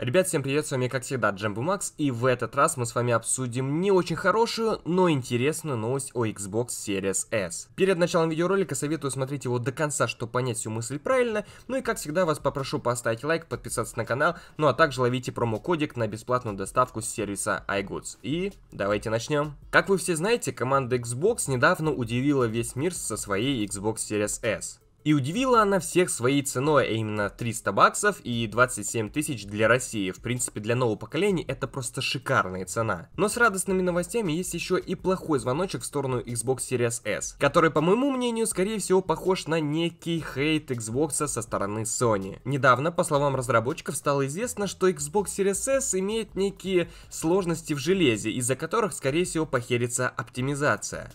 Ребят, всем привет, с вами как всегда Джамбу Макс, и в этот раз мы с вами обсудим не очень хорошую, но интересную новость о Xbox Series S. Перед началом видеоролика советую смотреть его до конца, чтобы понять всю мысль правильно, ну и как всегда вас попрошу поставить лайк, подписаться на канал, ну а также ловите промокодик на бесплатную доставку с сервиса iGoods. И давайте начнем. Как вы все знаете, команда Xbox недавно удивила весь мир со своей Xbox Series S. И удивила она всех своей ценой, а именно 300 баксов и 27 тысяч для России. В принципе, для нового поколения это просто шикарная цена. Но с радостными новостями есть еще и плохой звоночек в сторону Xbox Series S, который, по моему мнению, скорее всего похож на некий хейт Xbox со стороны Sony. Недавно, по словам разработчиков, стало известно, что Xbox Series S имеет некие сложности в железе, из-за которых, скорее всего, похерится оптимизация.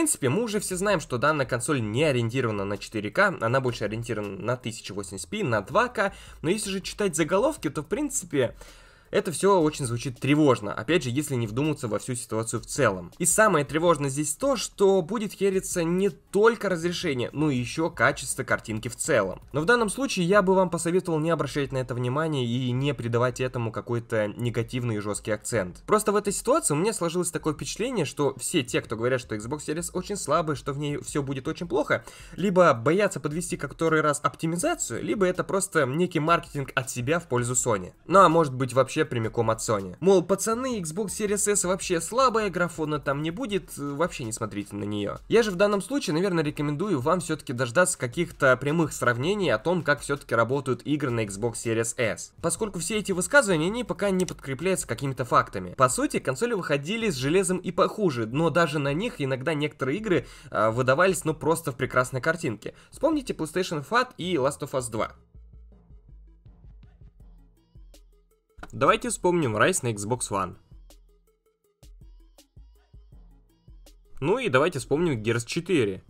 принципе, мы уже все знаем, что данная консоль не ориентирована на 4К, она больше ориентирована на 1080p, на 2К, но если же читать заголовки, то в принципе это все очень звучит тревожно, опять же, если не вдуматься во всю ситуацию в целом. И самое тревожное здесь то, что будет хериться не только разрешение, но и еще качество картинки в целом. Но в данном случае я бы вам посоветовал не обращать на это внимание и не придавать этому какой-то негативный и жесткий акцент. Просто в этой ситуации у меня сложилось такое впечатление, что все те, кто говорят, что Xbox Series очень слабый, что в ней все будет очень плохо, либо боятся подвести который раз оптимизацию, либо это просто некий маркетинг от себя в пользу Sony. Ну а может быть вообще вообще прямиком от Sony. Мол, пацаны, Xbox Series S вообще слабая, графона там не будет, э, вообще не смотрите на нее. Я же в данном случае, наверное, рекомендую вам все-таки дождаться каких-то прямых сравнений о том, как все-таки работают игры на Xbox Series S. Поскольку все эти высказывания, они пока не подкрепляются какими-то фактами. По сути, консоли выходили с железом и похуже, но даже на них иногда некоторые игры э, выдавались ну просто в прекрасной картинке. Вспомните PlayStation FAT и Last of Us 2. Давайте вспомним Rise на Xbox One. Ну и давайте вспомним Gears 4.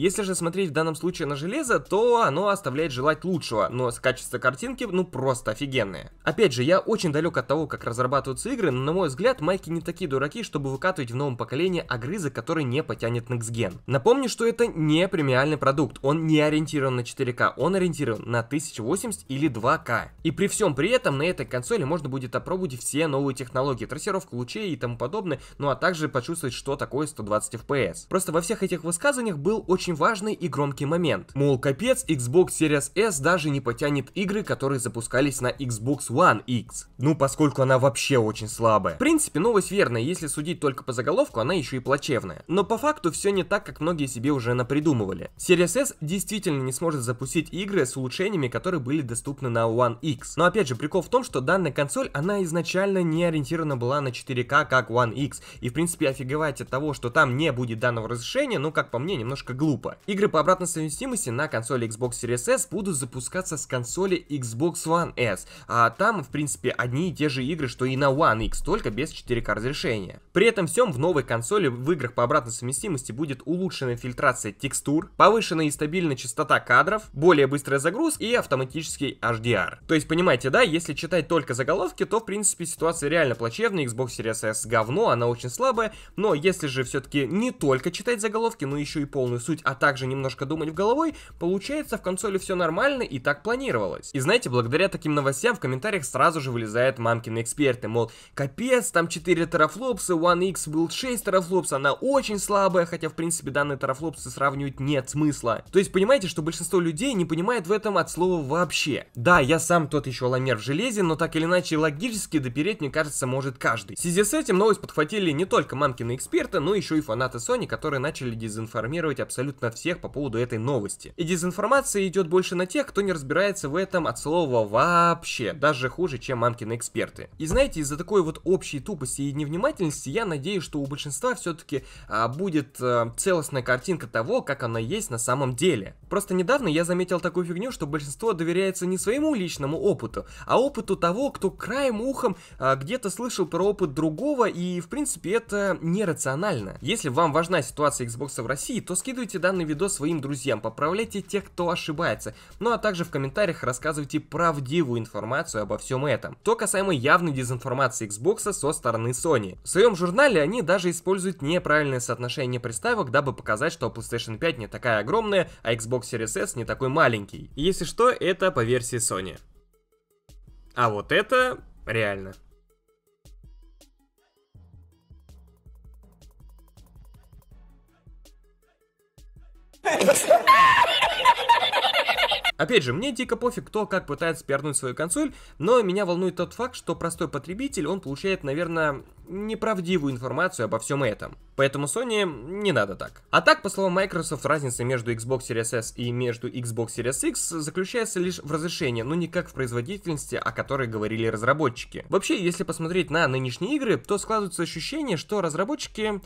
Если же смотреть в данном случае на железо, то оно оставляет желать лучшего, но с качества картинки ну просто офигенные. Опять же, я очень далек от того, как разрабатываются игры, но на мой взгляд, майки не такие дураки, чтобы выкатывать в новом поколении огрызы, которые не потянет Next Напомню, что это не премиальный продукт, он не ориентирован на 4К, он ориентирован на 1080 или 2К. И при всем при этом на этой консоли можно будет опробовать все новые технологии, трассировку лучей и тому подобное, ну а также почувствовать, что такое 120 FPS. Просто во всех этих высказываниях был очень очень важный и громкий момент. Мол, капец, Xbox Series S даже не потянет игры, которые запускались на Xbox One X. Ну, поскольку она вообще очень слабая. В принципе, новость верная, если судить только по заголовку, она еще и плачевная. Но по факту все не так, как многие себе уже напридумывали. Series S действительно не сможет запустить игры с улучшениями, которые были доступны на One X. Но опять же, прикол в том, что данная консоль, она изначально не ориентирована была на 4К, как One X. И в принципе, офигевать от того, что там не будет данного разрешения, ну как по мне, немножко глупо глупо. Игры по обратной совместимости на консоли Xbox Series S будут запускаться с консоли Xbox One S, а там, в принципе, одни и те же игры, что и на One X, только без 4К разрешения. При этом всем в новой консоли в играх по обратной совместимости будет улучшенная фильтрация текстур, повышенная и стабильная частота кадров, более быстрая загрузка и автоматический HDR. То есть, понимаете, да, если читать только заголовки, то, в принципе, ситуация реально плачевная, Xbox Series S говно, она очень слабая, но если же все-таки не только читать заголовки, но еще и полную суть чувствовать, а также немножко думать в головой, получается в консоли все нормально и так планировалось. И знаете, благодаря таким новостям в комментариях сразу же вылезают мамкины эксперты, мол, капец, там 4 терафлопса, One X был 6 терафлопс, она очень слабая, хотя в принципе данные терафлопсы сравнивать нет смысла. То есть понимаете, что большинство людей не понимает в этом от слова вообще. Да, я сам тот еще ломер в железе, но так или иначе логически допереть, мне кажется, может каждый. В связи с этим новость подхватили не только мамкины эксперты, но еще и фанаты Sony, которые начали дезинформировать абсолютно абсолютно всех по поводу этой новости. И дезинформация идет больше на тех, кто не разбирается в этом от слова вообще, даже хуже, чем мамкины эксперты. И знаете, из-за такой вот общей тупости и невнимательности я надеюсь, что у большинства все-таки а, будет а, целостная картинка того, как она есть на самом деле. Просто недавно я заметил такую фигню, что большинство доверяется не своему личному опыту, а опыту того, кто краем ухом а, где-то слышал про опыт другого, и в принципе это нерационально. Если вам важна ситуация Xbox в России, то скидывайте данный видос своим друзьям, поправляйте тех, кто ошибается, ну а также в комментариях рассказывайте правдивую информацию обо всем этом. Что касаемо явной дезинформации Xbox со стороны Sony. В своем журнале они даже используют неправильное соотношение приставок, дабы показать, что PlayStation 5 не такая огромная, а Xbox Series S не такой маленький. Если что, это по версии Sony. А вот это реально. Опять же, мне дико пофиг, кто как пытается пиарнуть свою консоль, но меня волнует тот факт, что простой потребитель, он получает, наверное, неправдивую информацию обо всем этом. Поэтому Sony не надо так. А так, по словам Microsoft, разница между Xbox Series S и между Xbox Series X заключается лишь в разрешении, но никак в производительности, о которой говорили разработчики. Вообще, если посмотреть на нынешние игры, то складывается ощущение, что разработчики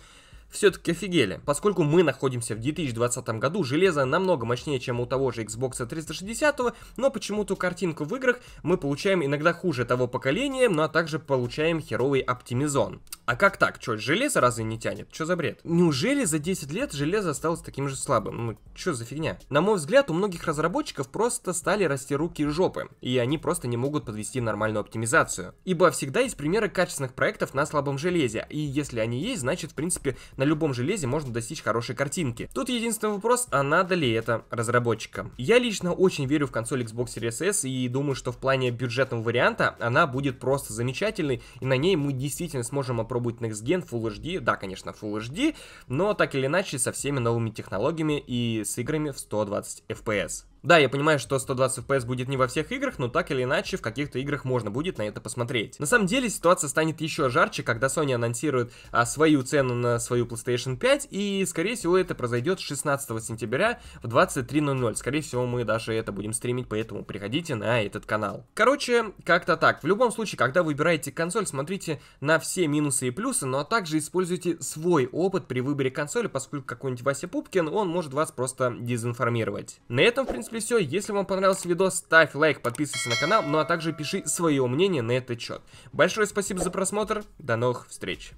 все-таки офигели. Поскольку мы находимся в 2020 году, железо намного мощнее, чем у того же Xbox 360, но почему-то картинку в играх мы получаем иногда хуже того поколения, но ну а также получаем херовый оптимизон. А как так? Чё, железо разве не тянет? Чё за бред? Неужели за 10 лет железо осталось таким же слабым? Ну, чё за фигня? На мой взгляд, у многих разработчиков просто стали расти руки и жопы, и они просто не могут подвести нормальную оптимизацию. Ибо всегда есть примеры качественных проектов на слабом железе, и если они есть, значит, в принципе, на на любом железе можно достичь хорошей картинки. Тут единственный вопрос, а надо ли это разработчикам. Я лично очень верю в консоль Xbox Series S и думаю, что в плане бюджетного варианта она будет просто замечательной, и на ней мы действительно сможем опробовать Next Gen Full HD, да, конечно, Full HD, но так или иначе со всеми новыми технологиями и с играми в 120 FPS. Да, я понимаю, что 120 FPS будет не во всех играх, но так или иначе в каких-то играх можно будет на это посмотреть. На самом деле ситуация станет еще жарче, когда Sony анонсирует а, свою цену на свою PlayStation 5, и скорее всего это произойдет 16 сентября в 23.00. Скорее всего мы даже это будем стримить, поэтому приходите на этот канал. Короче, как-то так. В любом случае, когда выбираете консоль, смотрите на все минусы и плюсы, но ну, а также используйте свой опыт при выборе консоли, поскольку какой-нибудь Вася Пупкин, он может вас просто дезинформировать. На этом, в принципе, принципе, все. Если вам понравился видос, ставь лайк, подписывайся на канал, ну а также пиши свое мнение на этот счет. Большое спасибо за просмотр, до новых встреч!